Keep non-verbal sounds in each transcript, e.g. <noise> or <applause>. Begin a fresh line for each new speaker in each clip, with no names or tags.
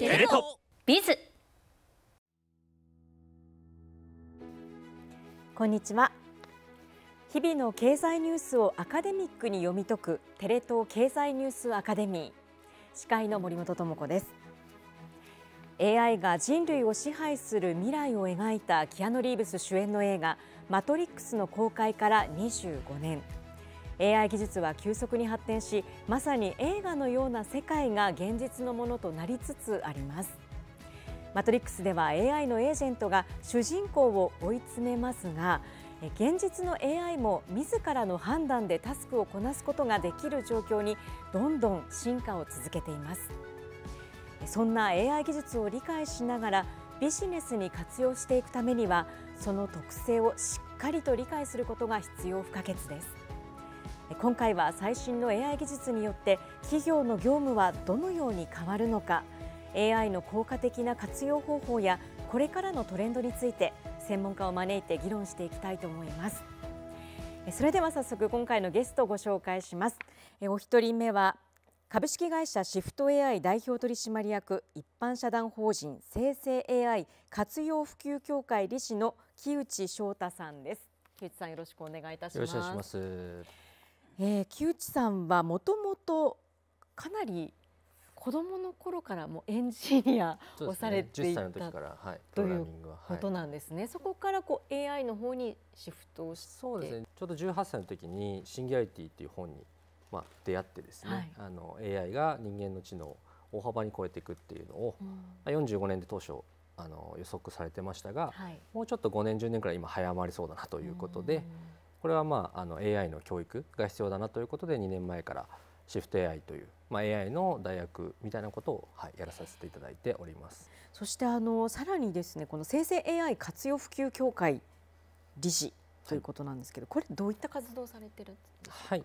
テレ東ビズこんにちは日々の経済ニュースをアカデミックに読み解くテレ東経済ニュースアカデミー司会の森本智子です AI が人類を支配する未来を描いたキアノリーブス主演の映画マトリックスの公開から25年 AI 技術は急速に発展しまさに映画のような世界が現実のものとなりつつありますマトリックスでは AI のエージェントが主人公を追い詰めますが現実の AI も自らの判断でタスクをこなすことができる状況にどんどん進化を続けていますそんな AI 技術を理解しながらビジネスに活用していくためにはその特性をしっかりと理解することが必要不可欠です今回は最新の AI 技術によって企業の業務はどのように変わるのか AI の効果的な活用方法やこれからのトレンドについて専門家を招いて議論していきたいと思いますそれでは早速今回のゲストをご紹介しますお一人目は株式会社シフト AI 代表取締役一般社団法人生成 AI 活用普及協会理事の木内翔太さんです木内さんよろしくお願いいたしま
す
えー、木内さんはもともとかなり子どもの頃からもエンジニアをされていた、はい、
ということ
なんですね、はい、そこからこう AI の方にシフトそうです
ねちょうど18歳の時に「シンギュラリティ」っていう本に、まあ、出会ってですね、はい、あの AI が人間の知能を大幅に超えていくっていうのを、うん、45年で当初あの予測されてましたが、はい、もうちょっと5年10年くらい今早まりそうだなということで。うんこれはまああの AI の教育が必要だなということで2年前からシフト AI という、まあ、AI の大学みたいなことを、はい、やらさせ
ていただいておりますそしてあのさらにですねこの生成 AI 活用普及協会理事ということなんですけど、はい、これどういった活動されてるんですか、は
い、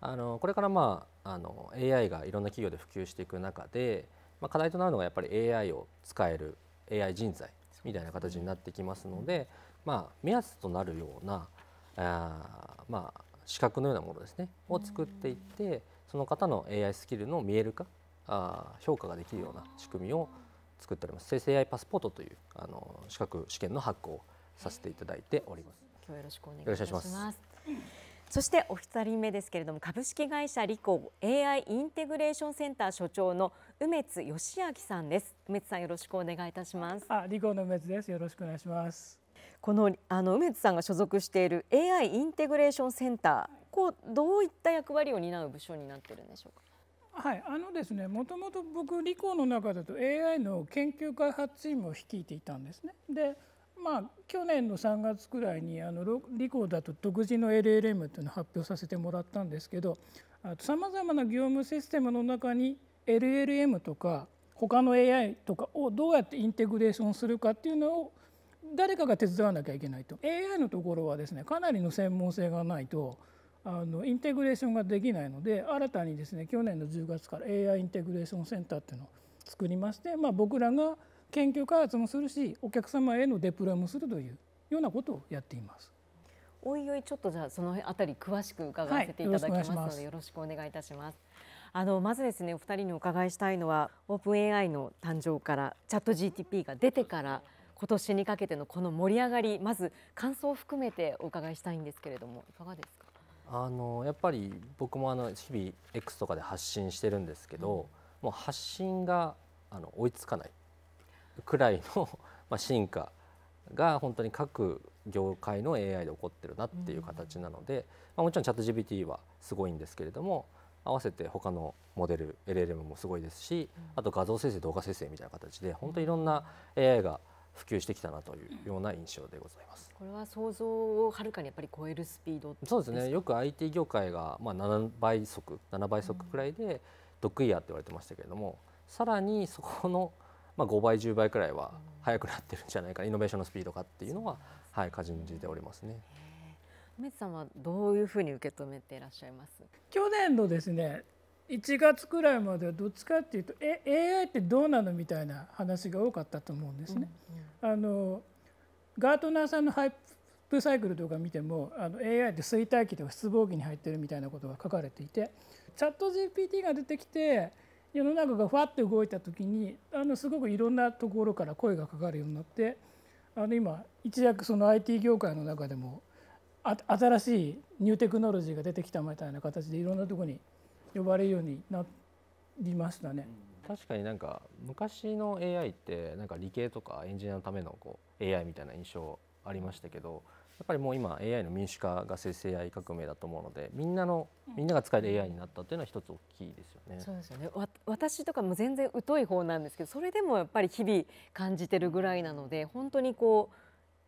あのこれから、まあ、あの AI がいろんな企業で普及していく中で、まあ、課題となるのがやっぱり AI を使える AI 人材みたいな形になってきますので、まあ、目安となるようなあまあ資格のようなものですねを作っていってその方の AI スキルの見える化あ評価ができるような仕組みを作っております生成 AI パスポートというあの資格試験の発行をさせていただいております。
今日よろしくお願いします。ますそしてお二人目ですけれども株式会社リコ AI インテグレーションセンター所長の梅津義明さんです。梅津さんよろしくお願いいたします。あ、
リコの梅津です。よろしくお願いします。この
あの梅津さんが所属している AI インテグレーションセンター、こうどういった役割を担う部署になってるんでしょ
うか。はい、あのですね、もともと僕理工の中だと AI の研究開発チームを率いていたんですね。で、まあ去年の3月くらいにあの理工だと独自の LLM というのを発表させてもらったんですけど、さまざまな業務システムの中に LLM とか他の AI とかをどうやってインテグレーションするかっていうのを誰かが手伝わなきゃいけないと AI のところはですねかなりの専門性がないとあのインテグレーションができないので新たにですね去年の10月から AI インテグレーションセンターっていうのを作りまして、まあ、僕らが研究開発もするしお客様へのデプロイもするというようなことをやっています。
おいおいちょっとじゃあその辺り詳しく伺わせていただきますので、よろしくお願いいたします。あのまずですねお二人にお伺いしたいのはオープン AI の誕生からチャット GTP が出てから今年にかけてのこの盛り上がりまず感想を含めてお伺いしたいんですけれどもいかがですか
あのやっぱり僕もあの日々 X とかで発信してるんですけど、うん、もう発信があの追いつかないくらいの <laughs> まあ進化が本当に各業界の AI で起こってるなっていう形なので、うん、まあ、もちろんチャット GPT はすごいんですけれども合わせて他のモデル LLM もすごいですし、うん、あと画像生成動画生成みたいな形で本当にいろんな AI が、うん普及してきたなというような印象でございます。
これは想像をはるかにやっぱり超えるスピードそうですね。よ
く IT 業界がまあ7倍速、7倍速くらいで得意やって言われてましたけれども、
さらにそこ
のまあ5倍10倍くらいは速くなってるんじゃないか、イノベーションのスピードかっていうのははい過順じておりますね。
梅津さんはどういうふうに受け止めていらっしゃいます去年のですね1月くらいまではどっちかっていうとえ AI ってどうなのみたいな話が多かったと思うんですね。うんうん、あのガートナーさんのハイプサイクルとか見てもあの AI って衰退期とか失望期に入ってるみたいなことが書かれていてチャット GPT が出てきて世の中がふわって動いた時にあのすごくいろんなところから声がかかるようになってあの今一躍その IT 業界の中でも新しいニューテクノロジーが出てきたみたいな形でいろんなとこに呼ばれるようになりましたね。
確かになんか昔の AI ってなんか理系とかエンジニアのためのこう AI みたいな印象ありましたけどやっぱりもう今 AI の民主化が生成 AI 革命だと思うのでみんなのみんなが使える AI になったっていうのは一つ大きいですよね。そ
うですよね私とかも全然疎い方なんですけどそれでもやっぱり日々感じてるぐらいなので本当にこう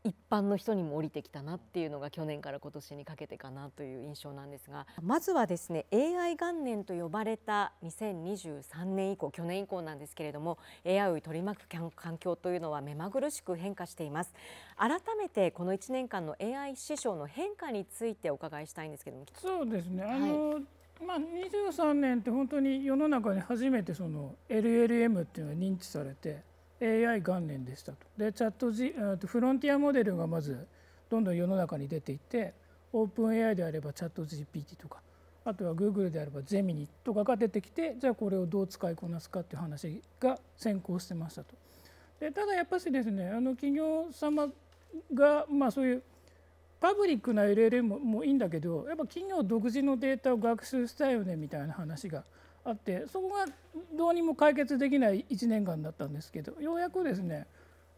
一般の人にも降りてきたなっていうのが去年から今年にかけてかなという印象なんですがまずはですね AI 元年と呼ばれた2023年以降去年以降なんですけれども AI を取り巻く環境というのは目まぐるしく変化しています改めてこの1年間の AI 市場の変化についてお伺いしたいんですけども
そうですね、あの、はいまあ、23年って本当に世の中に初めてその LLM っていうのが認知されて AI 元年でしたとでチャット G フロンティアモデルがまずどんどん世の中に出ていってオープン AI であればチャット GPT とかあとは Google であればゼミニとかが出てきてじゃあこれをどう使いこなすかっていう話が先行してましたと。でただやっぱしですねあの企業様が、まあ、そういうパブリックな LLM もいいんだけどやっぱ企業独自のデータを学習したよねみたいな話があってそこがどうにも解決できない1年間だったんですけどようやくですね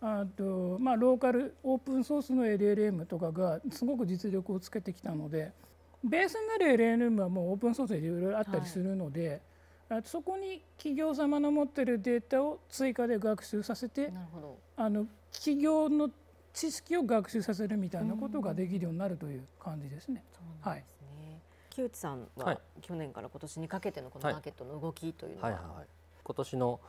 あと、まあ、ローカルオープンソースの LLM とかがすごく実力をつけてきたのでベースになる LLM はもうオープンソースでいろいろあったりするので、はい、そこに企業様の持ってるデータを追加で学習させてあの企業の知識を学習させるみたいなことができるようになるという感じですね。うん、はい
内さんは去年から今年にかけてのこのマーケットの動きというのは、はいはいはい、
今年の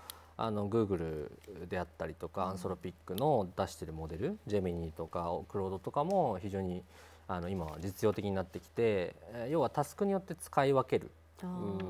あのグーグルであったりとか、アンソロピックの出しているモデル、ジェミニとかクロードとかも非常にあの今は実用的になってきて、要はタスクによって使い分ける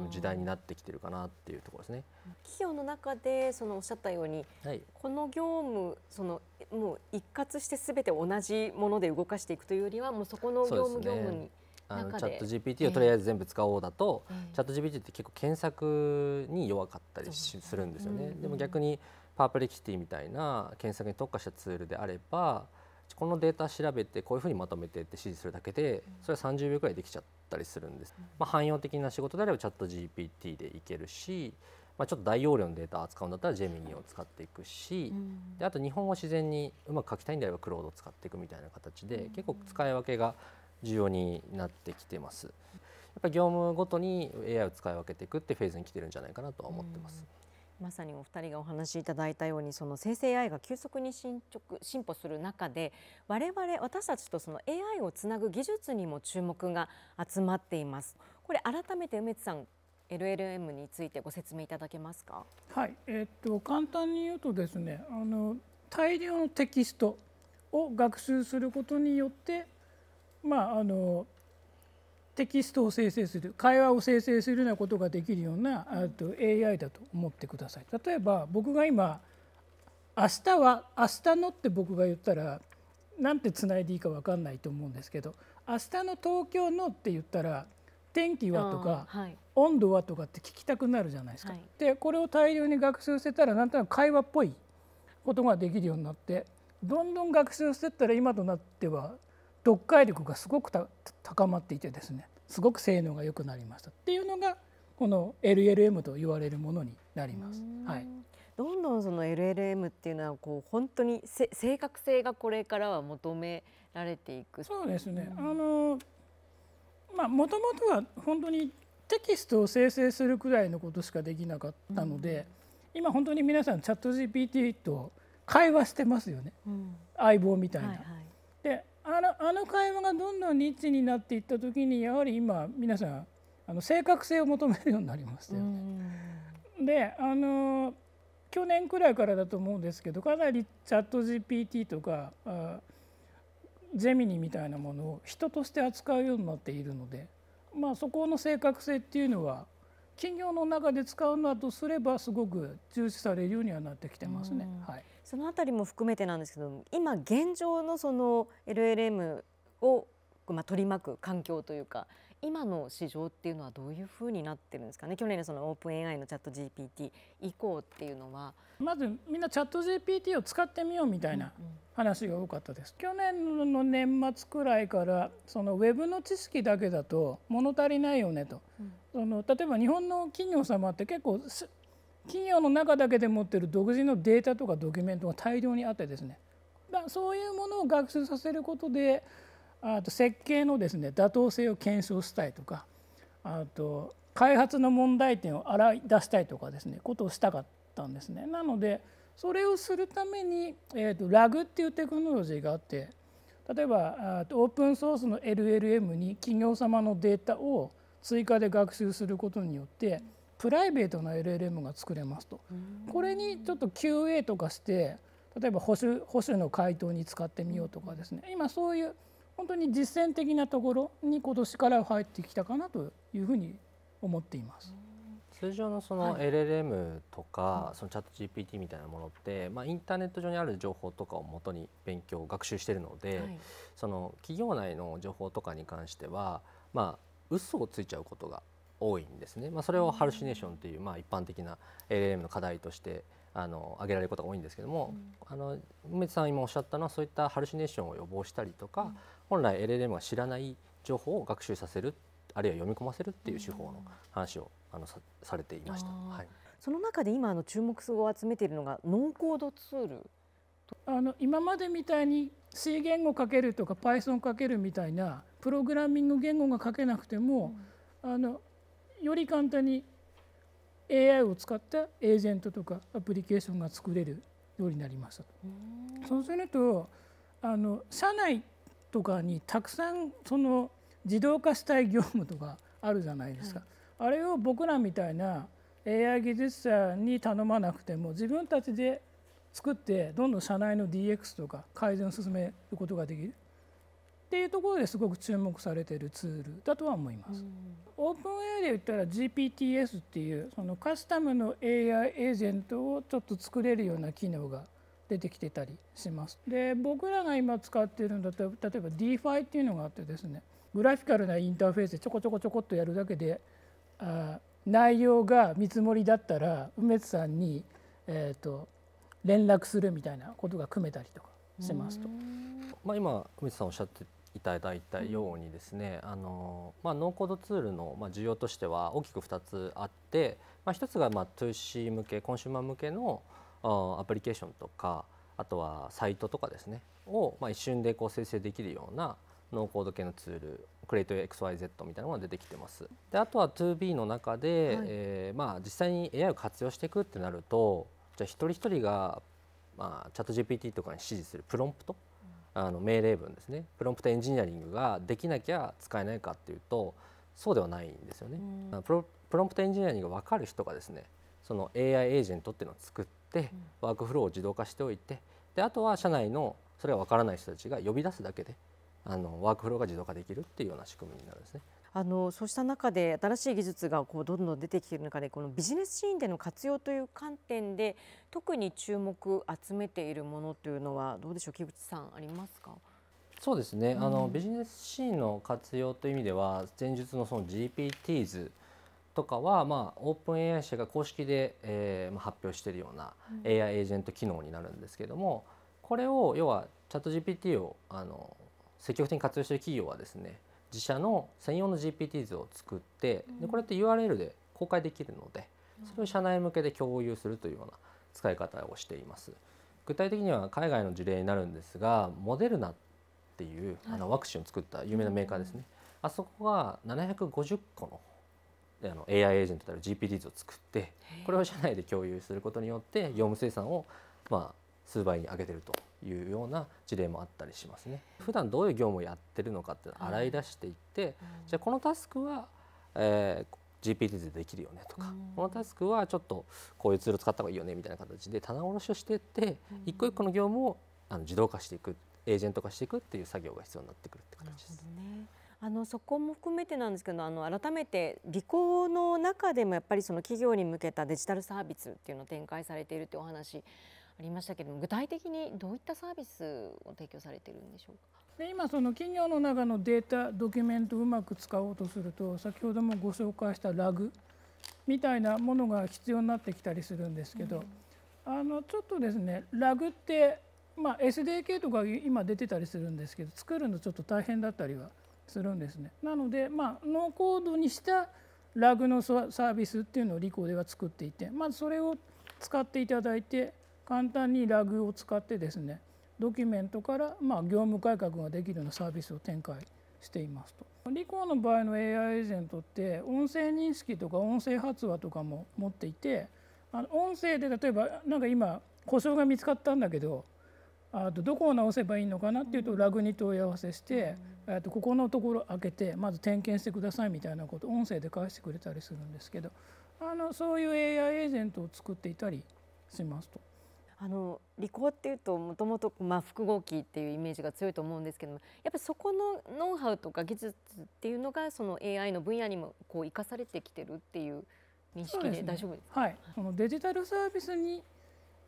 時代になってきてるかなっていうところですね。
企業の中でそのおっしゃったように、はい、この業務そのもう一括してすべて同じもので動かしていくというよりはもうそこの業務、業務にあのチャット GPT をとりあえ
ず全部使おうだと、えー、チャット GPT って結構検索に弱かったりするんですよね。でも逆にパープレキシティみたいな検索に特化したツールであればこのデータ調べてこういうふうにまとめてって指示するだけでそれは30秒くらいできちゃったりするんです。うん、まあ、汎用的な仕事であればチャット GPT でいけるし、まあ、ちょっと大容量のデータ扱うんだったらジェミニを使っていくし、うん、あと日本語自然にうまく書きたいんであればクロードを使っていくみたいな形で結構使い分けが重要になってきてます。やっぱ業務ごとに AI を使い分けていくってフェーズに来てるんじゃないかなと思ってます。
まさにお二人がお話しいただいたようにその生成 AI が急速に進捗進歩する中で我々私たちとその AI をつなぐ技術にも注目が集まっています。これ改めて梅津さん LLM についてご説明いただけますか。
はい、えー、っと簡単に言うとですね、あの大量のテキストを学習することによってまあ、あのテキストを生成する会話を生成するようなことができるような、うと AI だと思ってください。例えば僕が今「明日は明日の」って僕が言ったらなんてつないでいいか分かんないと思うんですけど「明日の東京の」って言ったら「天気は」とか、はい「温度は」とかって聞きたくなるじゃないですか。はい、でこれを大量に学習してたらなんとなく会話っぽいことができるようになってどんどん学習してったら今となっては読解力がすごくた高まっていてですねすごく性能が良くなりましたっていうのがこの LLM と言われるものになります。はい、どんどん
その LLM っていうのはこう本当に正確性がこれからは求められていくそうですね。
あのまあ元々は本当にテキストを生成するくらいのことしかできなかったので、うん、今本当に皆さんチャット GPT と会話してますよね、うん、相棒みたいな。はいはいあのあの会話がどんどんニッチになっていった時にやはり今皆さんあの正確性を求めるようになりましたよね。であの去年くらいからだと思うんですけどかなりチャット GPT とかゼミニみたいなものを人として扱うようになっているので、まあ、そこの正確性っていうのは企業の中で使うのだとすればすごく重視されるようにはなってきてますね。はいそのあたりも含めてなんですけど今現状のその LLM
をまあ取り巻く環境というか今の市場っていうのはどういうふうになってるんですかね去年のそのオープン AI のチャット GPT 以降っていうのはまず
みんなチャット GPT を使ってみようみたいな話が多かったです、うんうん、去年の年末くらいからそのウェブの知識だけだと物足りないよねと、うん、その例えば日本の企業様って結構企業の中だけで持ってる独自のデータとかドキュメントが大量にあってですねだそういうものを学習させることであと設計のですね妥当性を検証したいとかあと開発の問題点を洗い出したいとかですねことをしたかったんですね。なのでそれをするために、えーと、ラグっていうテクノロジーがあって例えばオープンソースの LLM に企業様のデータを追加で学習することによって、うんプライベートの LLM が作れますとこれにちょっと QA とかして例えば保守保守の回答に使ってみようとかですね今そういう本当に実践的なところに今年から入ってきたかなというふうに思っています。通常の
その LLM とか、そのチャット GPT みたいなものって、まあ、インターネット上にある情報とかをもとに勉強学習しているので、その企業内の情報とかに関しては、まあ、嘘をついちゃうことが多いんですね、まあ、それをハルシネーションという、まあ、一般的な LLM の課題としてあの挙げられることが多いんですけども、うん、あの梅津さん今おっしゃったのはそういったハルシネーションを予防したりとか、うん、本来 LLM が知らない情報を学習させるあるいは読み込ませるっていう手法の話を、うん、あのさされていました。
はい、その中で今あの注目を集めているのがノ
ンコードツールあの今までみたいに C 言語かけるとか Python かけるみたいなプログラミング言語が書けなくても、あのより簡単に AI を使ったエージェントとかアプリケーションが作れるようになりましたそうするとあの社内とかにたくさんその自動化したい業務とかあるじゃないですか、はい、あれを僕らみたいな AI 技術者に頼まなくても自分たちで作ってどんどん社内の DX とか改善を進めることができるっていうところですごく注目されているツールだとは思います。オープン AI で言ったら GPTS っていうそのカスタムの AI エージェントをちょっと作れるような機能が出てきてたりします。で僕らが今使っているんだと例えば DeFi っていうのがあってですねグラフィカルなインターフェースでちょこちょこちょこっとやるだけであ内容が見積もりだったら梅津さんに、えーと連絡するみたいなことが組めたりとかしますと。
まあ、今梅津さんおっしゃっていただいたようにですね、あのまあ、ノーコードツールの需要としては大きく2つあって、まあ、1つがまあ 2C 向けコンシューマー向けのアプリケーションとかあとはサイトとかですねをまあ一瞬でこう生成できるようなノーコード系のツールクレート XYZ みたいなのが出てきてます。であとは 2B の中で、はい、えー、まあ、実際に AI を活用していくってなるとじゃあ一人一人が、まあ、チャット GPT とかに指示するプロンプトあの命令文ですねプロンプトエンジニアリングができなきゃ使えないかっていうとそうではないんですよね。プロプロンプトエンジニアリングが分かる人がですねその AI エージェントっていうのを作ってワークフローを自動化しておいてであとは社内のそれが分からない人たちが呼び出すだけであのワークフローが自動化できるっていうような仕組みになるんですね。
あのそうした中で新しい技術がこうどんどん出てきている中でこのビジネスシーンでの活用という観点で特に注目集めているものというのはどうでしょう木口さんありますか
そうですね、うん、あのビジネスシーンの活用という意味では前述のその GPTs とかは、まあ、オープン AI 社が公式で、えー、まあ、発表しているような AI エージェント機能になるんですけれども、これを要はチャット GPT をあの積極的に活用している企業はですね自社の専用の GPT 図を作ってでこれって URL で公開できるのでそれを社内向けで共有するというような使い方をしています。具体的には海外の事例になるんですがモデルナっていうあのワクチンを作った有名なメーカーですね、あそこが750個のあの AI エージェントである GPT 図を作ってこれを社内で共有することによって業務生産をまあ数倍に上げてるというような事例もあったりしますね。普段どういう業務をやってるのかって洗い出していって、じゃあこのタスクは、えー GPT でできるよねとか、このタスクはちょっとこういうツール使った方がいいよねみたいな形で棚卸しを
していって一個一個の業務を
あの自動化していくエージェント化していくっていう作業が必要になってくるって形で
す。ね、あのそこも含めてなんですけどあの改めて理工の中でもやっぱりその企業に向けたデジタルサービスっていうのを展開されているってお話ありましたけれども具体的にどういったサービスを提供されてるんでしょうか
で今その企業の中のデータドキュメントをうまく使おうとすると先ほどもご紹介したラグみたいなものが必要になってきたりするんですけど、うん、あのちょっとですねラグってまあ、SDK とか今出てたりするんですけど作るのちょっと大変だったりはするんですね。なので、まあ、ノーコードにしたラグのサービスっていうのをリコーでは作っていて、まずそれを使っていただいて簡単にラグを使ってですねドキュメントからまあ業務改革ができるようなサービスを展開していますと。リコの場合の AI エージェントって音声認識とか音声発話とかも持っていてあの音声で例えば何か今故障が見つかったんだけどあとどこを直せばいいのかなっていうとラグに問い合わせして、えとここのところ開けてまず点検してくださいみたいなこと音声で返してくれたりするんですけどあのそういう AI エージェントを作っていたりしますと。
あのリコっていうともともと複合機っていうイメージが強いと思うんですけどもやっぱりそこのノウハウとか技術っていうのがその AI の分野にもこう生かされてきてるっていう
認識で、大丈夫ですか、はい、そのデジタルサービスに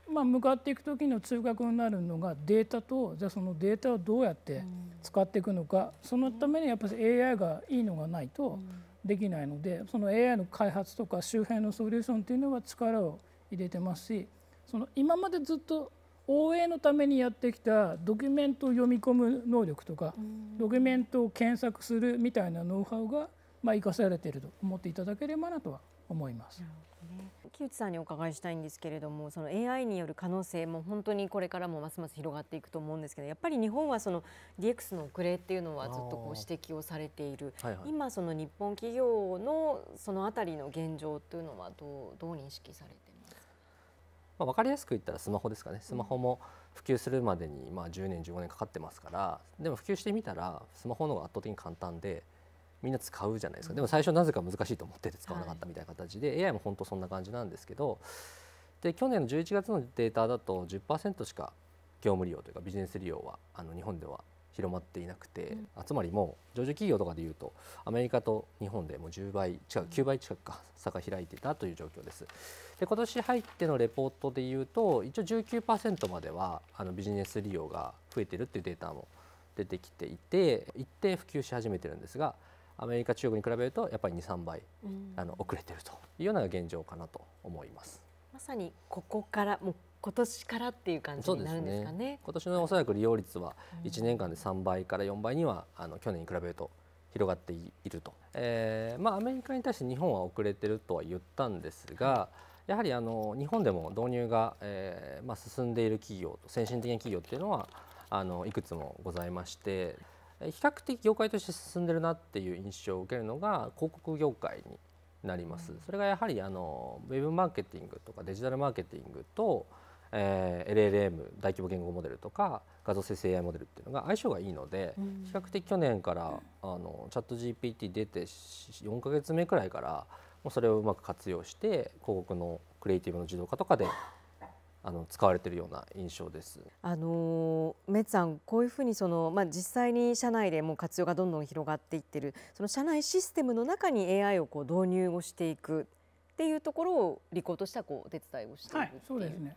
まあ、向かっていく時の通学になるのがデータとじゃあそのデータをどうやって使っていくのか、そのためにやっぱり AI がいいのがないとできないので、その AI の開発とか周辺のソリューションっていうのは力を入れてますしその今までずっと応援のためにやってきたドキュメントを読み込む能力とかドキュメントを検索するみたいなノウハウがまあ生かされていると思っていただければなとは思います。
木内さんにお伺いしたいんですけれどもその AI による可能性も本当にこれからもますます広がっていくと思うんですけどやっぱり日本はその DX の遅れっていうのはずっとこう指摘をされている、はいはい、今その日本企業のそのあたりの現状というのはどうどう認識されて
まあ、分かりやすく言ったらスマホですかねスマホも普及するまでにまあ10年15年かかってますから
でも普及してみた
らスマホの方が圧倒的に簡単でみんな使うじゃないですかでも最初なぜか難しいと思ってて使わなかったみたいな形で、はい、AI も本当そんな感じなんですけどで去年の11月のデータだと10%しか業務利用というかビジネス利用はあの日本では広まっていなくて、うん、つまりもう上場企業とかでいうとアメリカと日本でもう10倍近く9倍近くか差が開いていたという状況です。で今年入ってのレポートでいうと一応19%まではあのビジネス利用が増えてるっていうデータも出てきていて一定普及し始めてるんですがアメリカ中国に比べるとやっぱり23倍、うん、あの遅れてるというような現状かなと思います。
まさにここからもう今年からっていう感じになるんですかね。ね
今年のおそらく利用率は1年間で3倍から4倍にはあの去年に比べると広がっていると、えーまあ、アメリカに対して日本は遅れてるとは言ったんですが、やはりあの日本でも導入が、えーまあ、進んでいる企業と先進的な企業っていうのはあのいくつもございまして比較的業界として進んでるなっていう印象を受けるのが広告業界になります。それがやはりあのウェブマーケティングとかデジタルマーケティングとえー、LLM 大規模言語モデルとか画像生成 AI モデルっていうのが相性がいいので、うん、比較的去年からあのチャット GPT 出て4か月目くらいからもうそれをうまく活用して広告のクリエイティブの自動化とかであの使われてるような印象です。
あのメッツさんこういうふうにそのまあ実際に社内でもう活用がどんどん広がっていってるその社内システムの中に AI をこう導入をしていくっていうところをリコとしてはこうお手伝いをしているっていう。はい、そうですね。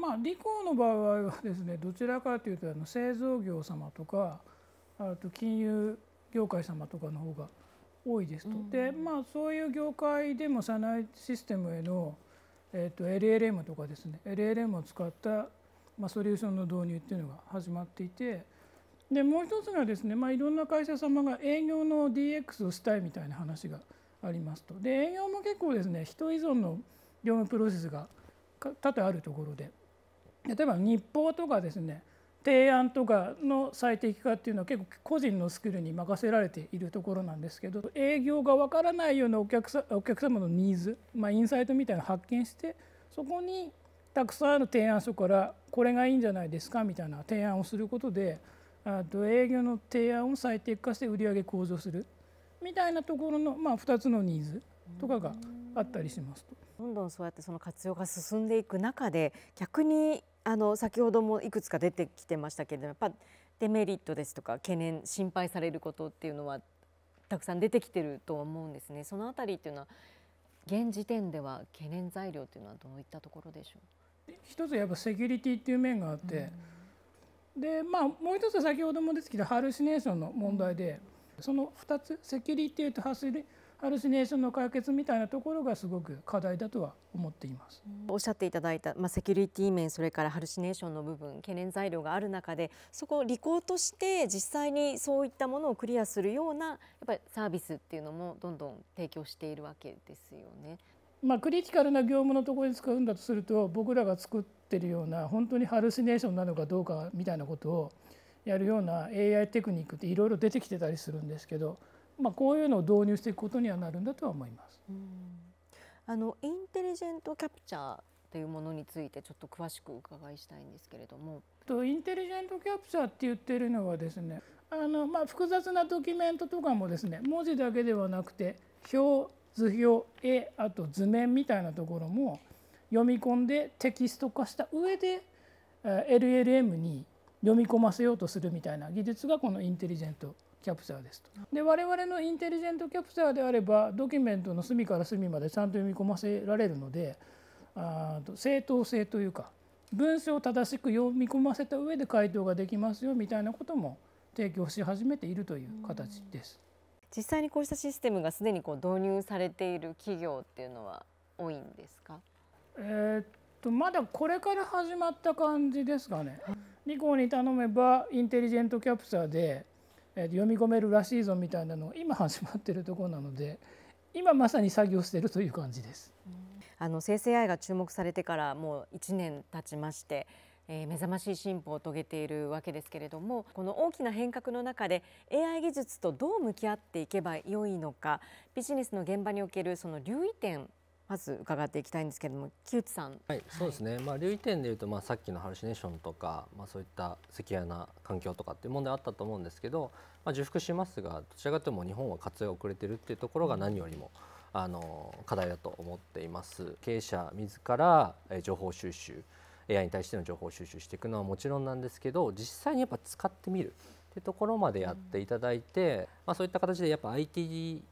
まあ、利口の場合はですねどちらかというとあの製造業様とかあと金融業界様とかの方が多いですと、うん、でまあそういう業界でも社内システムへの、えー、と LLM とかですね LLM を使った、まあ、ソリューションの導入っていうのが始まっていてでもう一つがですね、まあ、いろんな会社様が営業の DX をしたいみたいな話がありますとで営業も結構ですね人依存の業務プロセスが多々あるところで例えば日報とかですね提案とかの最適化っていうのは結構個人のスキルに任せられているところなんですけど営業がわからないようなお客さお客様のニーズ、まあ、インサイトみたいなのを発見してそこにたくさんの提案書からこれがいいんじゃないですかみたいな提案をすることでと営業の提案を最適化して売り上げ向上するみたいなところの、まあ、2つのニーズとかがあったりしますと。どんどんそうやってその活用が進んでいく中で逆に
あの先ほどもいくつか出てきてましたけれどもやっぱデメリットですとか懸念心配されることっていうのはたくさん出てきてると思うんですね。そのあたりっていうのは現時点では懸念材料というのはどういったところでしょ
う一つやっぱセキュリティっていう面があって、うん、でまあもう一つ先ほども出てきたハルシネーションの問題で、うん、その2つセキュリティとハルシネハルシネーションの解決みたいなところがすごく課題だとは思っています。
おっしゃっていただいた、まあ、セキュリティ面それからハルシネーションの部分懸念材料がある中でそこを履行として実際にそういったものをクリアするようなやっぱりサービスっていうのもどんどん提供しているわけですよね。
まあ、クリティカルな業務のところに使うんだとすると僕らが作ってるような本当にハルシネーションなのかどうかみたいなことをやるような AI テクニックっていろいろ出てきてたりするんですけどまあ、こういうのを導入していくことにはなるんだとは思います。
あのインテリジェントキャプチャーというものについてちょっと詳しくお伺いしたいんですけれども。
とインテリジェントキャプチャーって言ってるのはですねあの、まあ、複雑なドキュメントとかもですね文字だけではなくて表図表絵あと図面みたいなところも読み込んでテキスト化した上で LLM に読み込ませようとするみたいな技術がこのインテリジェントキャプチャーですと。で我々のインテリジェントキャプチャーであればドキュメントの隅から隅までちゃんと読み込ませられるのであ正当性というか文章を正しく読み込ませた上で回答ができますよみたいなことも提供し始めているという形です。
実際にこうしたシステムがすでにこう導入されている企業っていうのは多いんですか。
えー、とまだこれから始まった感じですかね。ニコに頼めばインテリジェントキャプチャーで読み込めるらしいぞみたいなのを今始まってるところなので今まさに作業してるという感じです。
あの生成 AI が注目されてからもう1年経ちまして、えー、目覚ましい進歩を遂げているわけですけれどもこの大きな変革の中で AI 技術とどう向き合っていけばよいのかビジネスの現場におけるその留意点まず伺っていきたいんですけれども木内さん、
はい、そうですね、はい、まあ、留意点でいうと、まあ、さっきのハルシネーションとか、まあ、そういった赤裸な環境とかっていう問題あったと思うんですけど、まあ、重複しますがどちらかというと日本は活用遅れてるっていうところが何よりも、あの課題だと思っています。経営者自ら情報収集 AI に対しての情報収集していくのはもちろんなんですけど実際にやっぱ使ってみるっていうところまでやっていただいて、うん、まあ、そういった形でやっぱ IT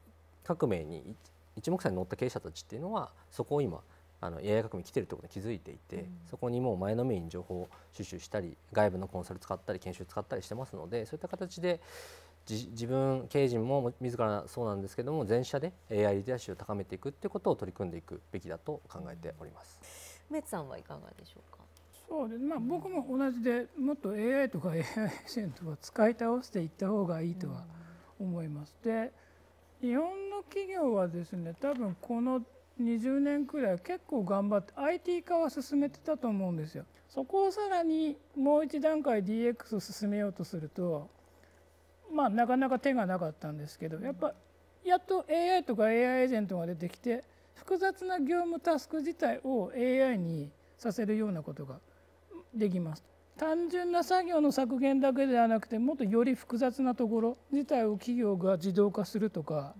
革命に一目散に乗った経営者たちっていうのはそこを今あの AI 革命来てるってことに気づいていて、うん、そこにもう前のめりに情報を収集したり外部のコンサル使ったり研修使ったりしてますのでそういった形で自分経営陣も自らそうなんですけども全社で AI リテラシーを高めていくってことを取り組んでいくべきだと考えておりま
す。
梅津さんはいかがでしょうかそうです、まあ、僕も同じでもっと AI とか AI 支援とか使い倒していった方がいいとは思います。で日本の企業はですね多分この20年くらい結構頑張って IT 化は進めてたと思うんですよ。そこをさらにもう一段階 DX を進めようとするとまあなかなか手がなかったんですけどやっぱやっと AI とか AI エージェントが出てきて複雑な業務タスク自体を AI にさせるようなことができます。単純な作業の削減だけではなくてもっとより複雑なところ自体を企業が自動化するとか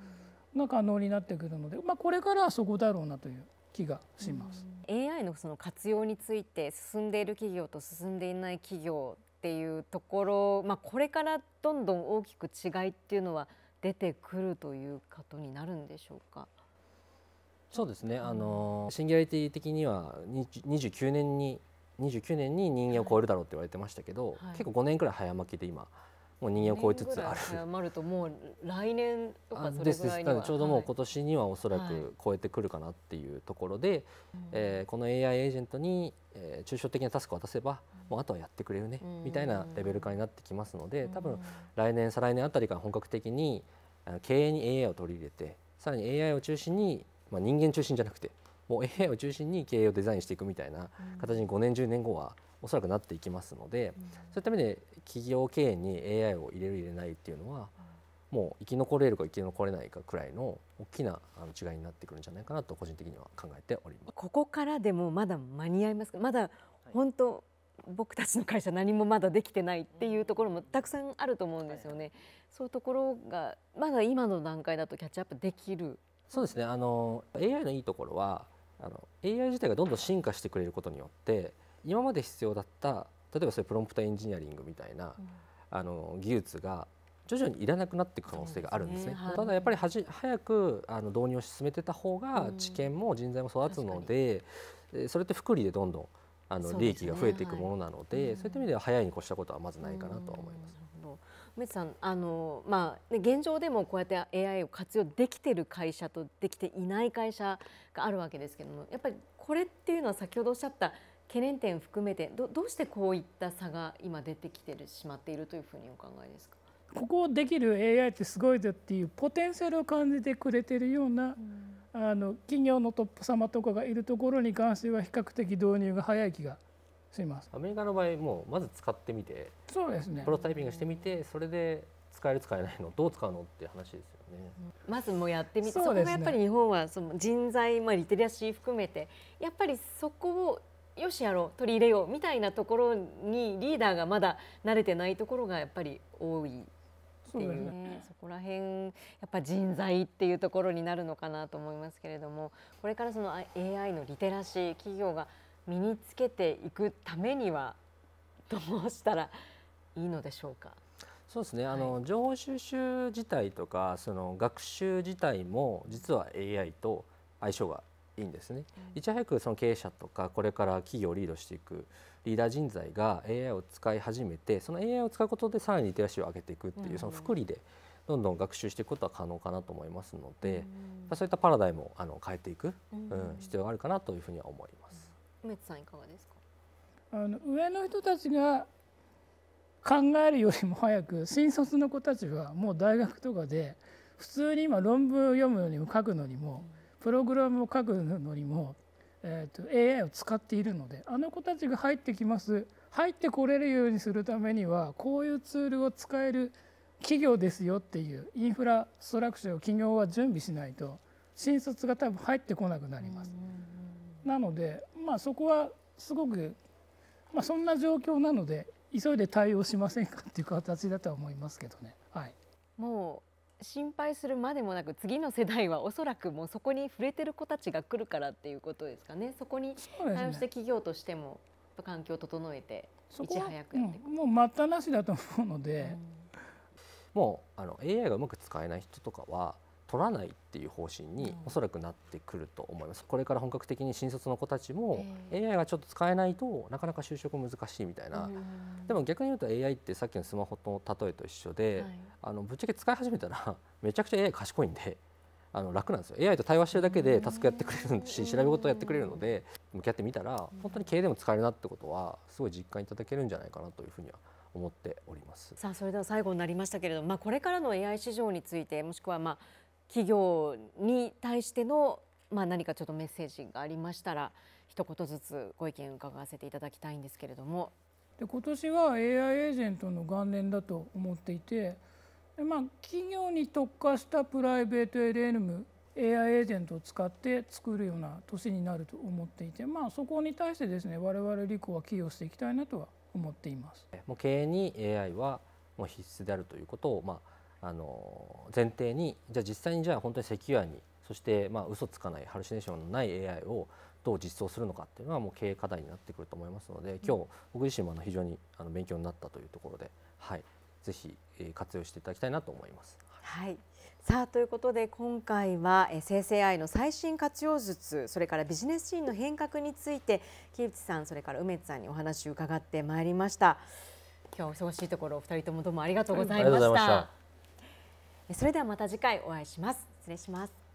が可能になってくるので、まあ、これからはそこだろうなという気がします。
うん、AI のその活用について進んでいる企業と進んでいない企業っていうところ、まあ、これからどんどん大きく違いっていうのは出てくるということになるんでしょうか。
そうですねあのシンギュラリティ的には29年に29年に人間を超えるだろうって言われてましたけど、はい、結構5年くらい早巻きで今もう人間を超えつつある。早
まるともう来年とかそれぐらいには。ですです。ちょうどもう今
年にはおそらく超えてくるかなっていうところで、はい、えー、この AI エージェントに、えー、抽象的なタスクを渡せば、うん、もうあとはやってくれるね、うん、みたいなレベル化になってきますので、多分来年再来年あたりから本格的に経営に AI を取り入れて、さらに AI を中心にまあ人間中心じゃなくてもう AI を中心に経営をデザインしていくみたいな形に5年10年後はおそらくなっていきますので、うん、そういった意味で企業経営に AI を入れる入れないっていうのはもう生き残れるか生き残れないかくらいの大きな違いになってくるんじゃないかなと個人的には考えておりま
すここからでもまだ間に合いますかまだ本当、はい僕たちの会社何もまだできてないっていうところもたくさんあると思うんですよね。はい、そういうところがまだ今の段階だとキャッチアップできる
そうですねあの AI のいいところはあの AI 自体がどんどん進化してくれることによって今まで必要だった例えばそれプロンプトエンジニアリングみたいな、うん、あの技術が徐々にいらなくなっていく可能性があるんですね。すねただやっぱりはじ早くあの導入を進めてた方が知見も人材も育つので、うん、それって福利でどんどんあの利益が増えていくものなのでそう、ねはい、そういった意味では早いに越したことはまずないかなとは思います。
梅津さんあの、まあ、現状でもこうやって AI を活用できてる会社とできていない会社があるわけですけどもやっぱりこれっていうのは先ほどおっしゃった懸念点含めてどどうしてこういった差が今出てきてるしまっているというふうにお考えですか
ここできる AI ってすごいだっていうポテンシャルを感じてくれてるような、うん、あの企業のトップ様とかがいるところに関しては比較的導入が早い気がします。
アメリカの場合もうまず使ってみてそうですねプロタイピングしてみてそれで使える使えないのどう使うのって話ですよね。
まずもやってみてそ,、ね、そこがやっぱり日本はその人材、まあ、リテラシー含めてやっぱりそこをよしやろう取り入れようみたいなところにリーダーがまだ慣れてないところがやっぱり多いっていうね、そこら辺やっぱ人材っていうところになるのかなと思いますけれどもこれからその AI のリテラシー企業が身につけていくためにはどうしたらいいのでしょうかそ
うですね、はい、あの情報収集自体とかその学習自体も実は AI と相性がいいんですね、いち早くその経営者とかこれから企業をリードしていくリーダー人材が AI を使い始めてその AI を使うことでさらに手足を上げていくっていう、その福利でどんどん学習していくことは可能かなと思いますので、うん、そういったパラダイムをあの変えていく、うん、必要があるかなというふうには思います。
梅津さんいかがですかあの上の人たちが考えるよりも早く新卒の子たちはもう大学とかで普通に今論文を読むのにも書くのにもプログラムを書くのにも、えー、と AI を使っているのであの子たちが入ってきます入ってこれるようにするためにはこういうツールを使える企業ですよっていうインフラストラクションを企業は準備しないと新卒が多分入ってこなくなります。なのでまあ、そこはすごく、まあ、そんな状況なので急いで対応しませんかっていう形だとは思いますけどね。はい、
もう心配するまでもなく次の世代はおそらくもうそこに触れてる子たちが来るからっていうことですかねそこに対応して企業としても環境を整えていち早くやって
いく、うん、もう待ったなしだと思うので、うん、も
うあの AI がうまく使えない人とかは取らないっていう方針におそらくなってくると思います、うん、これから本格的に新卒の子たちも AI がちょっと使えないとなかなか就職難しいみたいな、うん、でも逆に言うと AI ってさっきのスマホと例えと一緒で、はい、あのぶっちゃけ使い始めたら <laughs> めちゃくちゃ AI 賢いんで。あの楽なんですよ AI と対話してるだけでタスクやってくれるし、調べ事やってくれるので向き合ってみたら本当に経営でも使えるなってことはすごい実感いただけるんじゃないかなというふうには思っております
さあそれでは最後になりましたけれども、まあ、これからの AI 市場についてもしくはまあ企業に対しての、まあ、何かちょっとメッセージがありましたら一言ずつご意見伺わせていただきたいんですけれど
も。で今年は AI エージェントの元年だと思っていてで、まあ、企業に特化したプライベート l n m AI エージェントを使って作るような年になると思っていて、まあ、そこに対してですね我々リコは寄与していきたいなとは思っています
もう経営に AI はもう必須であるということを、まああの前提にじゃあ実際にじゃあ本当にセキュアにそしてまあ嘘つかないハルシネーションのない AI をどう実装するのかっていうのはもう経営課題になってくると思いますので今日僕自身も非常にあの勉強になったというところで、はい、ぜひ活用していただきたいな
と思います。はい、さあということで今回は生成 AI の最新活用術それからビジネスシーンの変革について木内さんそれから梅津さんにお話を伺ってまいりました今日お忙しいところお二人ともどうもありがとうございました。それではまた次回お会いします失礼します